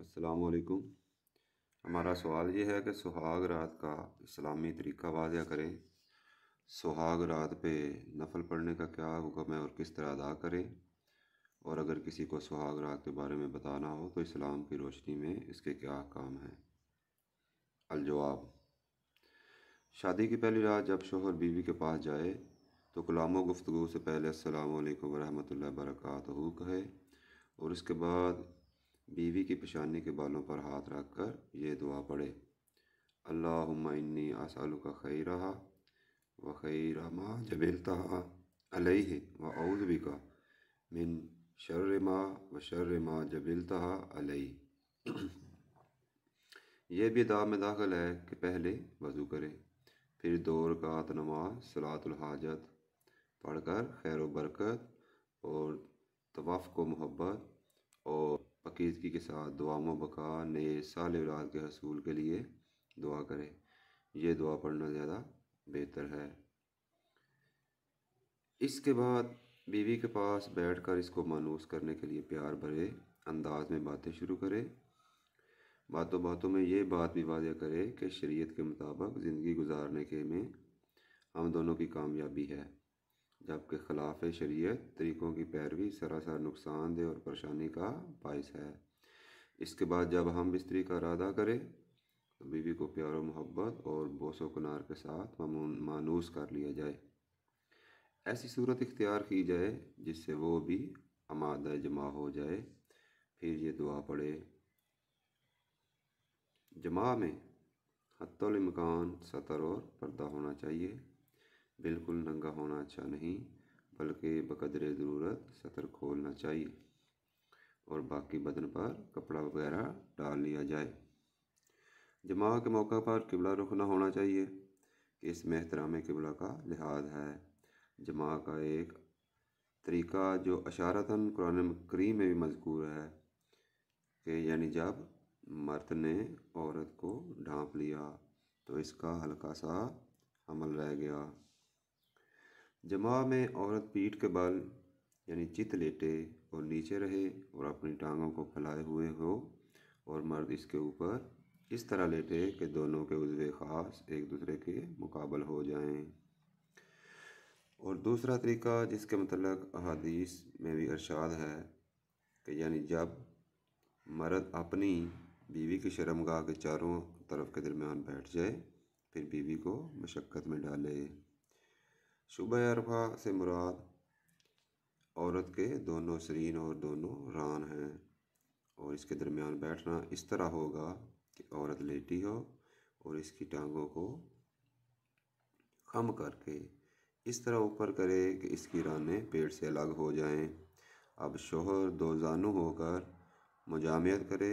असलकुम हमारा सवाल ये है कि सुहाग रात का इस्लामी तरीका वाजिया करें सुहाग रात पे नफल पढ़ने का क्या हुक्म है और किस तरह अदा करें और अगर किसी को सुहाग रात के बारे में बताना हो तो इस्लाम की रोशनी में इसके क्या काम हैं अलजवाब शादी की पहली रात जब शोहर बीवी के पास जाए तो व गुफ्तु से पहले अल्लाम वरहमल वरक कहे और इसके बाद बीवी की पेशानी के बालों पर हाथ रख कर ये दुआ पढ़े अल्लाहुम्मा इन्नी आसालू का खैरा व खैरा माँ जबेलता अलह व औदबी का मिन शर्र माँ व शर्र माँ जबेलता अलह यह भी दा में दाखिल है कि पहले वजू करे फिर दो रकात नमाज सलातुलहाजत पढ़ कर खैर बरकत और तवाफ़ को मोहब्बत और पकीज़गी के साथ दुआ मबका नए साल औलाद के हसूल के लिए दुआ करें यह दुआ पढ़ना ज़्यादा बेहतर है इसके बाद बीवी के पास बैठकर इसको मानूस करने के लिए प्यार भरे अंदाज में बातें शुरू करे बातों बातों में ये बात भी वाजह करे कि शरीयत के मुताबिक ज़िंदगी गुजारने के में हम दोनों की कामयाबी है जबकि खिलाफ शरीय तरीक़ों की पैरवी सरासर नुकसानदेह और परेशानी का बायस है इसके बाद जब हम बिस्तरी का अरादा करें तो बीवी को प्यार मोहब्बत और बोसो कनार के साथ मानूस कर लिया जाए ऐसी सूरत इख्तियार की जाए जिससे वो भी आमादा जमा हो जाए फिर ये दुआ पड़े जमा में मकान सतर और पर्दा होना चाहिए बिल्कुल नंगा होना अच्छा नहीं बल्कि बकदर ज़रूरत सतर खोलना चाहिए और बाकी बदन पर कपड़ा वगैरह डाल लिया जाए जमा के मौका पर किबला रुखना होना चाहिए कि इसमें एहतराम किबला का लिहाज है जमा का एक तरीका जो अशारतन कुरान करीम में भी मजकूर है कि यानी जब मर्द ने औरत को ढांप लिया तो इसका हल्का सा अमल रह गया जमा में औरत पीठ के बल यानी चित लेटे और नीचे रहे और अपनी टांगों को फैलाए हुए हो और मर्द इसके ऊपर इस तरह लेटे कि दोनों के उजवे ख़ास एक दूसरे के मुकाबल हो जाएं और दूसरा तरीका जिसके मतलब अदीस में भी अरसाद है कि यानी जब मर्द अपनी बीवी की शर्मगाह के चारों तरफ के दरमियान बैठ जाए फिर बीवी को मशक्क़त में डाले शुभ अरफा से मुराद औरत के दोनों शरीन और दोनों रान हैं और इसके दरमियान बैठना इस तरह होगा कि औरत लेटी हो और इसकी टांगों को खम करके इस तरह ऊपर करे कि इसकी रानें पेट से अलग हो जाएं अब शोहर दो जानू होकर मजामियत करे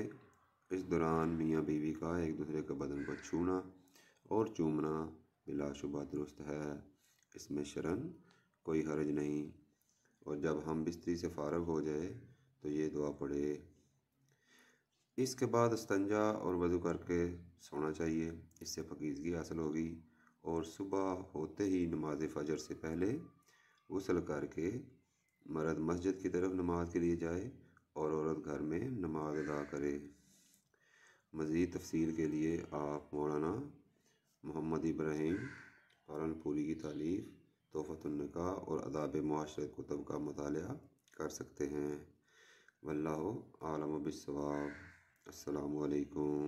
इस दौरान मियाँ बीवी का एक दूसरे के बदन को छूना और चूमना बिलाशुबा दुरुस्त है इसमें शरण कोई हरज नहीं और जब हम बिस्तरी से फारग हो जाए तो ये दुआ पढ़े इसके बाद स्तंजा और वजू करके सोना चाहिए इससे पकीजगी हासिल होगी और सुबह होते ही नमाज फजर से पहले गसल करके मर्द मस्जिद की तरफ नमाज के लिए जाए और औरत घर में नमाज अदा करे मज़ीद तफसील के लिए आप मौलाना मोहम्मद इब्राहिम पूरी की तालीफ़ तोहफ़तुल्नका और अदाब माशरे कुतब का मताल कर सकते हैं वल्ल आलम बिसवाब असलकुम